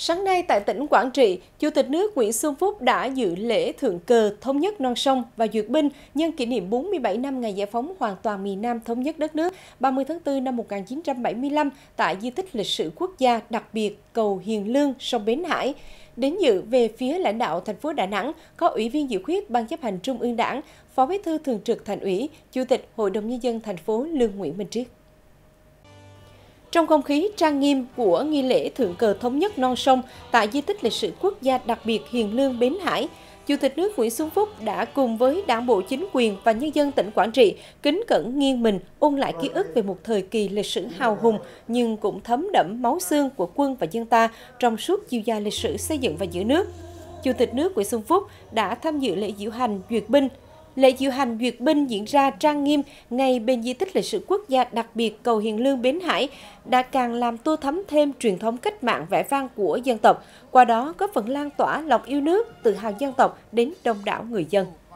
Sáng nay tại tỉnh Quảng Trị, Chủ tịch nước Nguyễn Xuân Phúc đã dự lễ thượng cờ thống nhất non sông và duyệt binh nhân kỷ niệm 47 năm ngày giải phóng hoàn toàn miền Nam thống nhất đất nước 30 tháng 4 năm 1975 tại di tích lịch sử quốc gia đặc biệt cầu Hiền Lương, sông Bến Hải. Đến dự về phía lãnh đạo thành phố Đà Nẵng có Ủy viên dự khuyết Ban chấp hành Trung ương Đảng, Phó Bí thư Thường trực Thành ủy, Chủ tịch Hội đồng Nhân dân thành phố Lương Nguyễn Minh Triết. Trong không khí trang nghiêm của nghi lễ Thượng cờ Thống nhất Non Sông tại di tích lịch sử quốc gia đặc biệt Hiền Lương Bến Hải, Chủ tịch nước Nguyễn Xuân Phúc đã cùng với đảng bộ chính quyền và nhân dân tỉnh Quảng Trị kính cẩn nghiêng mình ôn lại ký ức về một thời kỳ lịch sử hào hùng nhưng cũng thấm đẫm máu xương của quân và dân ta trong suốt chiều dài lịch sử xây dựng và giữ nước. Chủ tịch nước Nguyễn Xuân Phúc đã tham dự lễ diễu hành duyệt binh lễ diễu hành duyệt binh diễn ra trang nghiêm ngay bên di tích lịch sử quốc gia đặc biệt cầu Hiền Lương Bến Hải đã càng làm tô thắm thêm truyền thống cách mạng vẻ vang của dân tộc, qua đó góp phần lan tỏa lòng yêu nước, tự hào dân tộc đến đông đảo người dân.